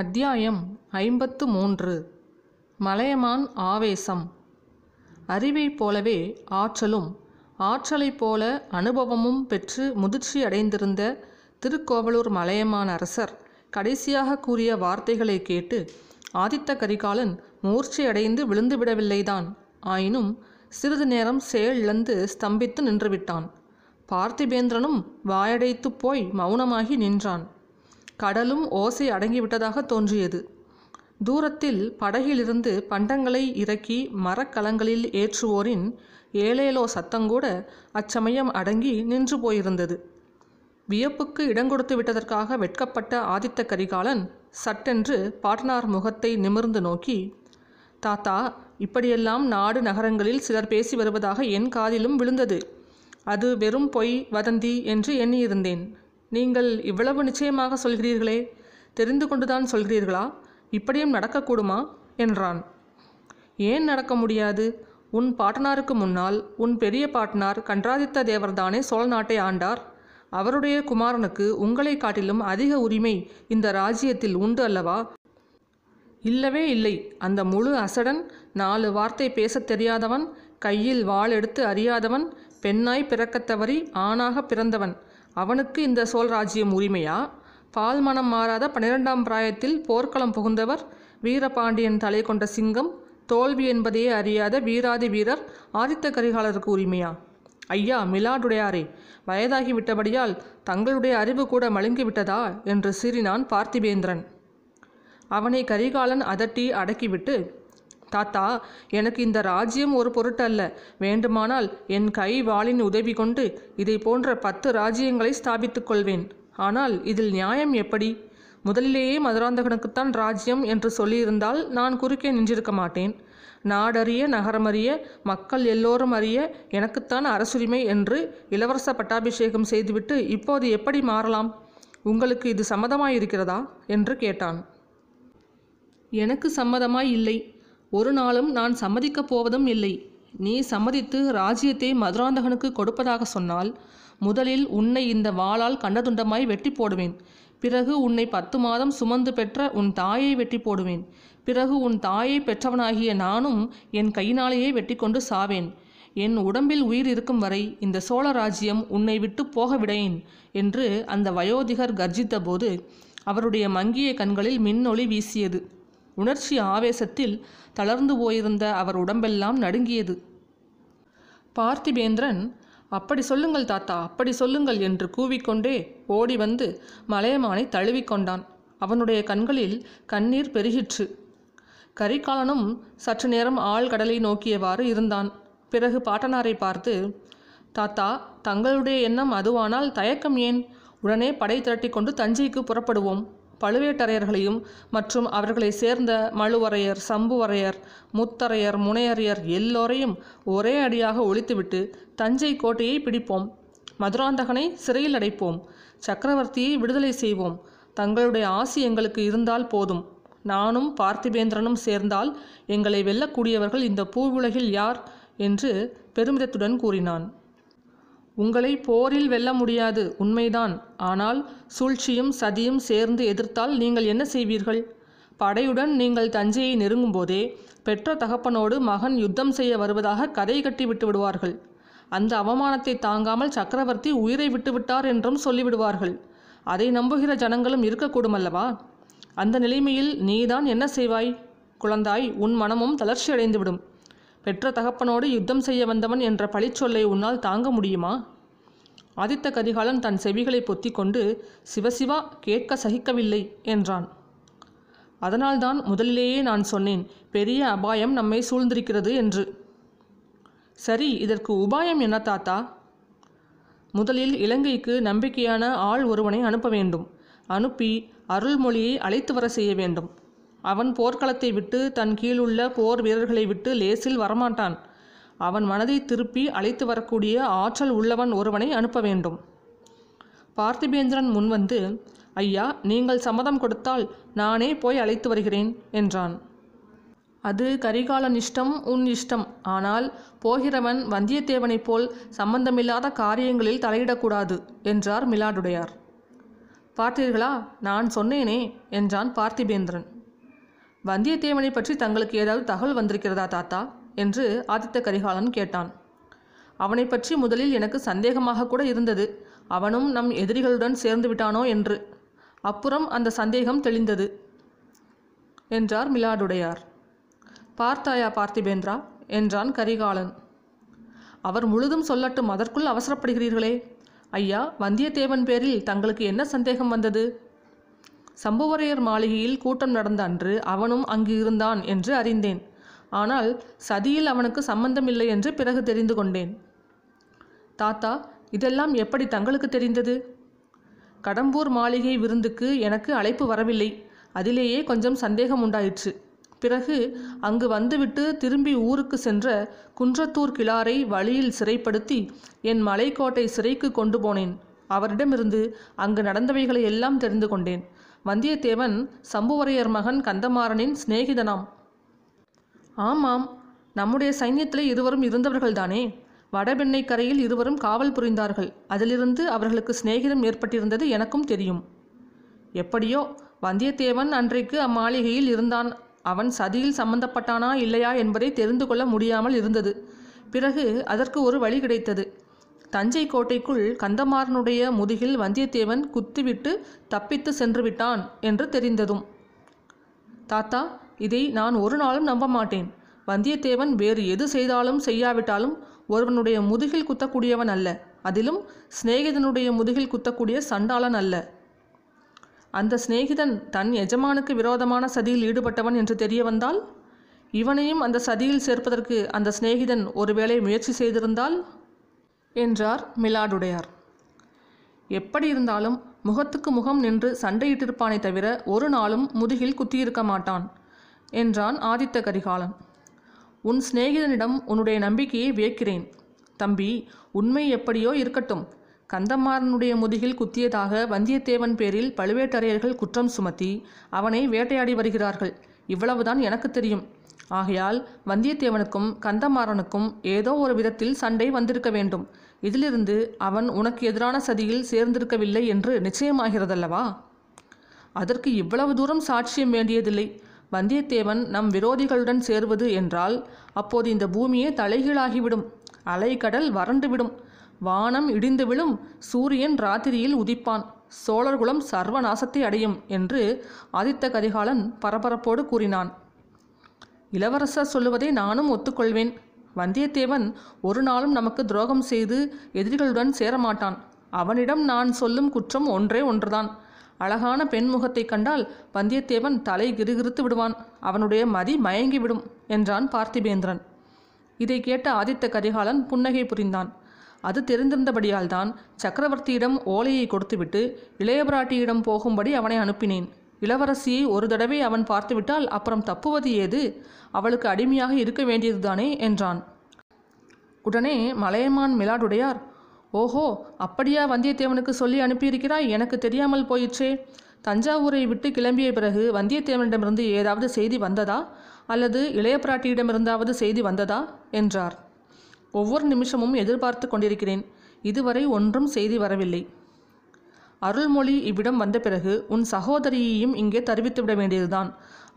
அத்தியாயம் ஐம்பத்து மூன்று மலையமான் ஆவேசம் அறிவைப் போலவே ஆற்றலும் ஆற்றலைப் போல அனுபவமும் பெற்று முதிர்ச்சி அடைந்திருந்த திருக்கோவலூர் மலையமான் அரசர் கடைசியாக கூறிய வார்த்தைகளை கேட்டு ஆதித்த கரிகாலன் மூர்ச்சியடைந்து விழுந்துவிடவில்லைதான் ஆயினும் சிறிது நேரம் செயல் இழந்து ஸ்தம்பித்து நின்றுவிட்டான் பார்த்திபேந்திரனும் வாயடைத்துப் போய் மௌனமாகி நின்றான் கடலும் ஓசை அடங்கிவிட்டதாக தோன்றியது தூரத்தில் படகிலிருந்து பண்டங்களை இறக்கி மரக்கலங்களில் ஏற்றுவோரின் ஏழேலோ சத்தங்கூட அச்சமயம் அடங்கி நின்று போயிருந்தது வியப்புக்கு இடங்கொடுத்து விட்டதற்காக வெட்கப்பட்ட ஆதித்த கரிகாலன் சட்டென்று பாட்டனார் முகத்தை நிமிர்ந்து நோக்கி தாத்தா இப்படியெல்லாம் நாடு நகரங்களில் சிலர் பேசி வருவதாக என் காதிலும் விழுந்தது அது வெறும் பொய் வதந்தி என்று எண்ணியிருந்தேன் நீங்கள் இவ்வளவு நிச்சயமாக சொல்கிறீர்களே தெரிந்து கொண்டுதான் சொல்கிறீர்களா இப்படியும் நடக்கக்கூடுமா என்றான் ஏன் நடக்க முடியாது உன் பாட்டனாருக்கு முன்னால் உன் பெரிய பாட்டனார் கன்றாதித்த தேவர்தானே சோழ நாட்டை ஆண்டார் அவருடைய குமாரனுக்கு உங்களை காட்டிலும் அதிக உரிமை இந்த ராஜ்யத்தில் உண்டு அல்லவா இல்லவே இல்லை அந்த முழு அசடன் நாலு வார்த்தை பேசத் தெரியாதவன் கையில் வாள் எடுத்து அறியாதவன் பெண்ணாய் பிறக்கத்தவறி ஆணாக பிறந்தவன் அவனுக்கு இந்த சோழ ராஜ்யம் உரிமையா பால் மனம் மாறாத பன்னிரெண்டாம் பிராயத்தில் போர்க்களம் புகுந்தவர் வீரபாண்டியன் தலை கொண்ட சிங்கம் தோல்வி என்பதையே அறியாத வீராதி வீரர் ஆதித்த கரிகாலருக்கு உரிமையா ஐயா மிலாடுடையாரே வயதாகிவிட்டபடியால் தங்களுடைய அறிவு கூட மழுங்கிவிட்டதா என்று சீறினான் பார்த்திபேந்திரன் அவனை கரிகாலன் அதட்டி அடக்கிவிட்டு தாத்தா எனக்கு இந்த ராஜ்யம் ஒரு பொருட்டல்ல வேண்டுமானால் என் கை வாளின் உதவி கொண்டு இதை போன்ற பத்து ராஜ்யங்களை ஸ்தாபித்துக் கொள்வேன் ஆனால் இதில் நியாயம் எப்படி முதலிலேயே மதுராந்தகனுக்குத்தான் ராஜ்யம் என்று சொல்லியிருந்தால் நான் குறுக்கே நின்றிருக்க மாட்டேன் நாடறிய நகரமறிய மக்கள் எல்லோரும் அறிய எனக்குத்தான் அரசுரிமை என்று இளவரச பட்டாபிஷேகம் செய்துவிட்டு இப்போது எப்படி மாறலாம் உங்களுக்கு இது சம்மதமாயிருக்கிறதா என்று கேட்டான் எனக்கு சம்மதமாய் இல்லை ஒரு நாளும் நான் சம்மதிக்கப் போவதும் இல்லை நீ சம்மதித்து ராஜ்யத்தை மதுராந்தகனுக்கு கொடுப்பதாக சொன்னால் முதலில் உன்னை இந்த வாளால் கண்டதுண்டமாய் வெட்டி போடுவேன் பிறகு உன்னை பத்து மாதம் சுமந்து பெற்ற உன் தாயை வெட்டி போடுவேன் பிறகு உன் தாயை பெற்றவனாகிய நானும் என் கையினாலேயே வெட்டி கொண்டு சாவேன் என் உடம்பில் உயிர் இருக்கும் வரை இந்த சோழ ராஜ்யம் உன்னை விட்டு போக விடையேன் என்று அந்த வயோதிகர் கர்ஜித்தபோது அவருடைய மங்கிய கண்களில் மின்னொளி வீசியது உணர்ச்சி ஆவேசத்தில் தளர்ந்து போயிருந்த அவர் உடம்பெல்லாம் நடுங்கியது பார்த்திபேந்திரன் அப்படி சொல்லுங்கள் தாத்தா அப்படி சொல்லுங்கள் என்று கூவிக்கொண்டே ஓடி வந்து மலையமானை தழுவிக்கொண்டான் அவனுடைய கண்களில் கண்ணீர் பெருகிற்று கரிகாலனும் சற்று நேரம் ஆழ்கடலை நோக்கியவாறு இருந்தான் பிறகு பாட்டனாரை பார்த்து தாத்தா தங்களுடைய எண்ணம் அதுவானால் தயக்கம் ஏன் உடனே படை திரட்டி கொண்டு தஞ்சைக்கு புறப்படுவோம் பழுவேட்டரையர்களையும் மற்றும் அவர்களை சேர்ந்த மழுவரையர் சம்புவரையர் முத்தரையர் முனையரையர் எல்லோரையும் ஒரே அடியாக ஒழித்துவிட்டு தஞ்சை கோட்டையை பிடிப்போம் மதுராந்தகனை சிறையில் அடைப்போம் சக்கரவர்த்தியை விடுதலை செய்வோம் தங்களுடைய ஆசி எங்களுக்கு இருந்தால் போதும் நானும் பார்த்திபேந்திரனும் சேர்ந்தால் எங்களை வெல்லக்கூடியவர்கள் இந்த பூவுலகில் யார் என்று பெருமிதத்துடன் கூறினான் உங்களை போரில் வெல்ல முடியாது உண்மைதான் ஆனால் சூழ்ச்சியும் சதியும் சேர்ந்து எதிர்த்தால் நீங்கள் என்ன செய்வீர்கள் படையுடன் நீங்கள் தஞ்சையை நெருங்கும்போதே பெற்ற தகப்பனோடு மகன் யுத்தம் செய்ய வருவதாக கதை கட்டி விட்டு விடுவார்கள் அந்த அவமானத்தை தாங்காமல் சக்கரவர்த்தி உயிரை விட்டுவிட்டார் என்றும் சொல்லிவிடுவார்கள் அதை நம்புகிற ஜனங்களும் இருக்கக்கூடும் அல்லவா அந்த நிலைமையில் நீதான் என்ன செய்வாய் குழந்தாய் உன் மனமும் தளர்ச்சியடைந்துவிடும் பெற்ற தகப்பனோடு யுத்தம் செய்ய வந்தவன் என்ற பழிச்சொல்லை உன்னால் தாங்க முடியுமா ஆதித்த கரிகாலன் தன் செவிகளை பொத்தி கொண்டு சிவசிவா கேட்க சகிக்கவில்லை என்றான் அதனால்தான் முதலிலேயே நான் சொன்னேன் பெரிய அபாயம் நம்மை சூழ்ந்திருக்கிறது என்று சரி இதற்கு உபாயம் என்ன தாத்தா முதலில் இலங்கைக்கு நம்பிக்கையான ஆள் ஒருவனை அனுப்ப வேண்டும் அனுப்பி அருள்மொழியை அழைத்து வர செய்ய வேண்டும் அவன் போர்க்களத்தை விட்டு தன் கீழுள்ள போர் வீரர்களை விட்டு லேசில் வரமாட்டான் அவன் மனதை திருப்பி அழைத்து வரக்கூடிய ஆற்றல் உள்ளவன் ஒருவனை அனுப்ப வேண்டும் பார்த்திபேந்திரன் முன்வந்து ஐயா நீங்கள் சம்மதம் கொடுத்தால் நானே போய் அழைத்து வருகிறேன் என்றான் அது கரிகாலன் இஷ்டம் உன் இஷ்டம் ஆனால் போகிறவன் வந்தியத்தேவனைப் போல் சம்பந்தமில்லாத காரியங்களில் தலையிடக்கூடாது என்றார் மிலாடுடையார் பார்த்தீர்களா நான் சொன்னேனே என்றான் பார்த்திபேந்திரன் வந்தியத்தேவனை பற்றி தங்களுக்கு ஏதாவது தகவல் வந்திருக்கிறதா தாத்தா என்று ஆதித்த கரிகாலன் கேட்டான் அவனை பற்றி முதலில் எனக்கு சந்தேகமாக கூட இருந்தது அவனும் நம் எதிரிகளுடன் சேர்ந்து விட்டானோ என்று அப்புறம் அந்த சந்தேகம் தெளிந்தது என்றார் மிலாடுடையார் பார்த்தாயா பார்த்திபேந்திரா என்றான் கரிகாலன் அவர் முழுதும் சொல்லட்டும் அதற்குள் அவசரப்படுகிறீர்களே ஐயா வந்தியத்தேவன் பேரில் தங்களுக்கு என்ன சந்தேகம் வந்தது சம்புவரையர் மாளிகையில் கூட்டம் நடந்த அன்று அவனும் அங்கு இருந்தான் என்று அறிந்தேன் ஆனால் சதியில் அவனுக்கு சம்பந்தமில்லை என்று பிறகு தெரிந்து கொண்டேன் தாத்தா இதெல்லாம் எப்படி தங்களுக்கு தெரிந்தது கடம்பூர் மாளிகை விருந்துக்கு எனக்கு அழைப்பு வரவில்லை அதிலேயே கொஞ்சம் சந்தேகம் உண்டாயிற்று பிறகு அங்கு வந்துவிட்டு திரும்பி ஊருக்கு சென்ற குன்றத்தூர் கிளாரை வழியில் சிறைப்படுத்தி என் மலைக்கோட்டை சிறைக்கு கொண்டு போனேன் அவரிடமிருந்து அங்கு நடந்தவைகளை எல்லாம் தெரிந்து கொண்டேன் வந்தியத்தேவன் சம்புவரையர் மகன் கந்தமாறனின் சிநேகிதனாம் ஆமாம் நம்முடைய சைன்யத்திலே இருவரும் இருந்தவர்கள்தானே வடபெண்ணை கரையில் இருவரும் காவல் புரிந்தார்கள் அதிலிருந்து அவர்களுக்கு சிநேகிதம் ஏற்பட்டிருந்தது எனக்கும் தெரியும் எப்படியோ வந்தியத்தேவன் அன்றைக்கு அம்மாளிகையில் இருந்தான் அவன் சதியில் சம்பந்தப்பட்டானா இல்லையா என்பதை தெரிந்து கொள்ள முடியாமல் இருந்தது பிறகு அதற்கு ஒரு வழி கிடைத்தது தஞ்சை கோட்டைக்குள் கந்தமாறனுடைய முதுகில் வந்தியத்தேவன் குத்திவிட்டு தப்பித்து சென்று விட்டான் என்று தெரிந்ததும் தாத்தா இதை நான் ஒரு நாளும் நம்ப மாட்டேன் வந்தியத்தேவன் வேறு எது செய்தாலும் செய்யாவிட்டாலும் ஒருவனுடைய முதுகில் குத்தக்கூடியவன் அல்ல அதிலும் சிநேகிதனுடைய முதுகில் குத்தக்கூடிய சண்டாளன் அல்ல அந்த சிநேகிதன் தன் எஜமானுக்கு விரோதமான சதியில் ஈடுபட்டவன் என்று தெரிய வந்தால் இவனையும் அந்த சதியில் சேர்ப்பதற்கு அந்த சிநேகிதன் ஒருவேளை முயற்சி செய்திருந்தால் என்றார் மிலாடுடையார் எப்படி இருந்தாலும் முகத்துக்கு முகம் நின்று சண்டையிட்டிருப்பானே தவிர ஒரு நாளும் முதுகில் குத்தியிருக்க மாட்டான் என்றான் ஆதித்த கரிகாலன் உன் சிநேகிதனிடம் உன்னுடைய நம்பிக்கையை வியக்கிறேன் தம்பி உண்மை எப்படியோ இருக்கட்டும் கந்தம்மாறனுடைய முதுகில் குத்தியதாக வந்தியத்தேவன் பேரில் பழுவேட்டரையர்கள் குற்றம் சுமத்தி அவனை வேட்டையாடி வருகிறார்கள் இவ்வளவுதான் எனக்கு தெரியும் ஆகையால் வந்தியத்தேவனுக்கும் கந்தமாறனுக்கும் ஏதோ ஒரு விதத்தில் சண்டை வந்திருக்க வேண்டும் இதிலிருந்து அவன் உனக்கு எதிரான சதியில் சேர்ந்திருக்கவில்லை என்று நிச்சயமாகிறதல்லவா அதற்கு இவ்வளவு தூரம் சாட்சியம் வேண்டியதில்லை வந்தியத்தேவன் நம் விரோதிகளுடன் சேர்வது என்றால் அப்போது இந்த பூமியே தலைகீழாகிவிடும் அலைக்கடல் வறண்டுவிடும் வானம் இடிந்து விழும் சூரியன் ராத்திரியில் உதிப்பான் சோழர்குலம் சர்வநாசத்தை அடையும் என்று ஆதித்த கரிகாலன் பரபரப்போடு கூறினான் இளவரசர் சொல்லுவதை நானும் ஒத்துக்கொள்வேன் வந்தியத்தேவன் ஒரு நாளும் நமக்கு துரோகம் செய்து எதிரிகளுடன் சேரமாட்டான் அவனிடம் நான் சொல்லும் குற்றம் ஒன்றே ஒன்றுதான் அழகான பெண்முகத்தைக் கண்டால் வந்தியத்தேவன் தலை கிருகிருத்து விடுவான் அவனுடைய மதி மயங்கிவிடும் என்றான் பார்த்திபேந்திரன் இதை கேட்ட ஆதித்த கரிகாலன் புன்னகை புரிந்தான் அது தெரிந்திருந்தபடியால் தான் சக்கரவர்த்தியிடம் ஓலையை கொடுத்துவிட்டு இளையபிராட்டியிடம் போகும்படி அவனை அனுப்பினேன் இளவரசியை ஒரு தடவை அவன் பார்த்துவிட்டால் அப்புறம் தப்புவது ஏது அவளுக்கு அடிமையாக இருக்க வேண்டியதுதானே என்றான் உடனே மலையமான் மிலாடுடையார் ஓஹோ அப்படியா வந்தியத்தேவனுக்கு சொல்லி அனுப்பியிருக்கிறாய் எனக்கு தெரியாமல் போயிற்றே தஞ்சாவூரை விட்டு கிளம்பிய பிறகு வந்தியத்தேவனிடமிருந்து ஏதாவது செய்தி வந்ததா அல்லது இளைய பிராட்டியிடமிருந்தாவது செய்தி வந்ததா என்றார் ஒவ்வொரு நிமிஷமும் எதிர்பார்த்து கொண்டிருக்கிறேன் இதுவரை ஒன்றும் செய்தி வரவில்லை அருள்மொழி இவ்விடம் வந்த பிறகு உன் சகோதரியையும் இங்கே விட வேண்டியதுதான்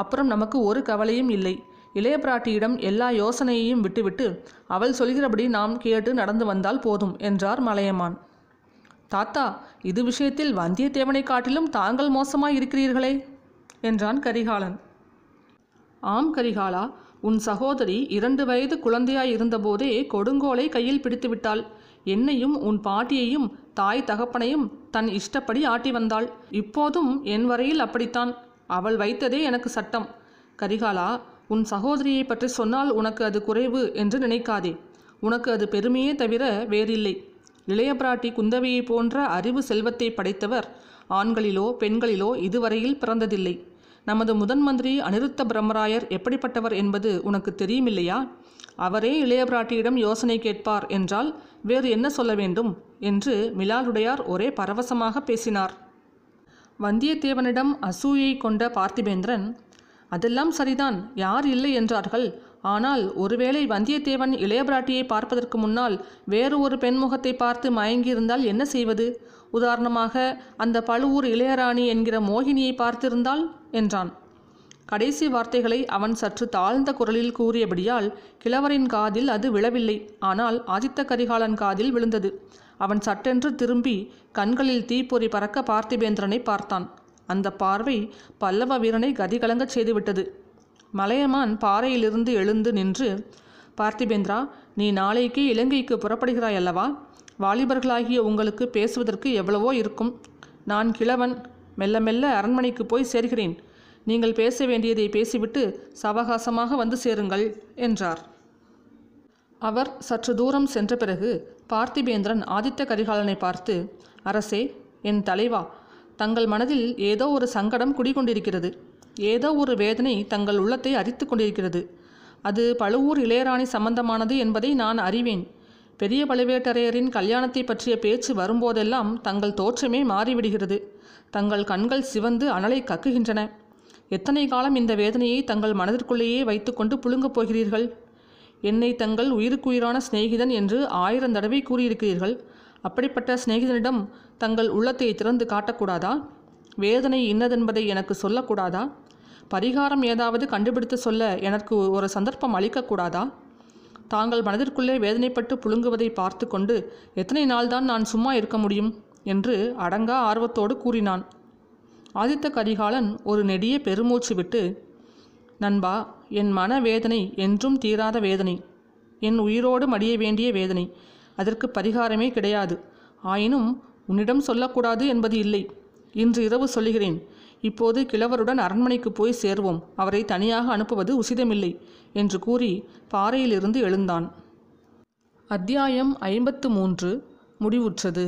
அப்புறம் நமக்கு ஒரு கவலையும் இல்லை இளைய பிராட்டியிடம் எல்லா யோசனையையும் விட்டுவிட்டு அவள் சொல்கிறபடி நாம் கேட்டு நடந்து வந்தால் போதும் என்றார் மலையமான் தாத்தா இது விஷயத்தில் வந்தியத்தேவனை காட்டிலும் தாங்கள் மோசமாய் இருக்கிறீர்களே என்றான் கரிகாலன் ஆம் கரிகாலா உன் சகோதரி இரண்டு வயது குழந்தையாய் இருந்தபோதே கொடுங்கோலை கையில் பிடித்துவிட்டாள் என்னையும் உன் பாட்டியையும் தாய் தகப்பனையும் தன் இஷ்டப்படி ஆட்டி வந்தாள் இப்போதும் என் வரையில் அப்படித்தான் அவள் வைத்ததே எனக்கு சட்டம் கரிகாலா உன் சகோதரியை பற்றி சொன்னால் உனக்கு அது குறைவு என்று நினைக்காதே உனக்கு அது பெருமையே தவிர வேறில்லை இளைய பிராட்டி குந்தவியை போன்ற அறிவு செல்வத்தை படைத்தவர் ஆண்களிலோ பெண்களிலோ இதுவரையில் பிறந்ததில்லை நமது முதன் மந்திரி அனிருத்த பிரம்மராயர் எப்படிப்பட்டவர் என்பது உனக்கு தெரியுமில்லையா அவரே இளைய பிராட்டியிடம் யோசனை கேட்பார் என்றால் வேறு என்ன சொல்ல வேண்டும் என்று மிலாலுடையார் ஒரே பரவசமாக பேசினார் வந்தியத்தேவனிடம் அசூயை கொண்ட பார்த்திபேந்திரன் அதெல்லாம் சரிதான் யார் இல்லை என்றார்கள் ஆனால் ஒருவேளை வந்தியத்தேவன் இளையபிராட்டியை பார்ப்பதற்கு முன்னால் வேறு ஒரு பெண்முகத்தை பார்த்து மயங்கியிருந்தால் என்ன செய்வது உதாரணமாக அந்த பழுவூர் இளையராணி என்கிற மோகினியை பார்த்திருந்தால் என்றான் கடைசி வார்த்தைகளை அவன் சற்று தாழ்ந்த குரலில் கூறியபடியால் கிழவரின் காதில் அது விழவில்லை ஆனால் ஆதித்த கரிகாலன் காதில் விழுந்தது அவன் சட்டென்று திரும்பி கண்களில் தீப்பொறி பறக்க பார்த்திபேந்திரனை பார்த்தான் அந்த பார்வை பல்லவ வீரனை கதிகலங்க செய்துவிட்டது மலையமான் பாறையிலிருந்து எழுந்து நின்று பார்த்திபேந்திரா நீ நாளைக்கு இலங்கைக்கு புறப்படுகிறாய் அல்லவா வாலிபர்களாகிய உங்களுக்கு பேசுவதற்கு எவ்வளவோ இருக்கும் நான் கிழவன் மெல்ல மெல்ல அரண்மனைக்கு போய் சேர்கிறேன் நீங்கள் பேச வேண்டியதை பேசிவிட்டு சவகாசமாக வந்து சேருங்கள் என்றார் அவர் சற்று தூரம் சென்ற பிறகு பார்த்திபேந்திரன் ஆதித்த கரிகாலனை பார்த்து அரசே என் தலைவா தங்கள் மனதில் ஏதோ ஒரு சங்கடம் குடிகொண்டிருக்கிறது ஏதோ ஒரு வேதனை தங்கள் உள்ளத்தை அரித்து கொண்டிருக்கிறது அது பழுவூர் இளையராணி சம்பந்தமானது என்பதை நான் அறிவேன் பெரிய பழுவேட்டரையரின் கல்யாணத்தை பற்றிய பேச்சு வரும்போதெல்லாம் தங்கள் தோற்றமே மாறிவிடுகிறது தங்கள் கண்கள் சிவந்து அனலை கக்குகின்றன எத்தனை காலம் இந்த வேதனையை தங்கள் மனதிற்குள்ளேயே வைத்துக்கொண்டு புழுங்கப் போகிறீர்கள் என்னை தங்கள் உயிருக்குயிரான சிநேகிதன் என்று ஆயிரம் தடவை கூறியிருக்கிறீர்கள் அப்படிப்பட்ட சிநேகிதனிடம் தங்கள் உள்ளத்தை திறந்து காட்டக்கூடாதா வேதனை இன்னதென்பதை எனக்கு சொல்லக்கூடாதா பரிகாரம் ஏதாவது கண்டுபிடித்து சொல்ல எனக்கு ஒரு சந்தர்ப்பம் அளிக்கக்கூடாதா தாங்கள் மனதிற்குள்ளே வேதனைப்பட்டு புழுங்குவதை பார்த்து கொண்டு எத்தனை நாள்தான் நான் சும்மா இருக்க முடியும் என்று அடங்கா ஆர்வத்தோடு கூறினான் ஆதித்த கரிகாலன் ஒரு நெடிய பெருமூச்சு விட்டு நண்பா என் மன வேதனை என்றும் தீராத வேதனை என் உயிரோடு மடிய வேண்டிய வேதனை அதற்கு பரிகாரமே கிடையாது ஆயினும் உன்னிடம் சொல்லக்கூடாது என்பது இல்லை இன்று இரவு சொல்லுகிறேன் இப்போது கிழவருடன் அரண்மனைக்கு போய் சேர்வோம் அவரை தனியாக அனுப்புவது உசிதமில்லை என்று கூறி பாறையிலிருந்து எழுந்தான் அத்தியாயம் ஐம்பத்து மூன்று முடிவுற்றது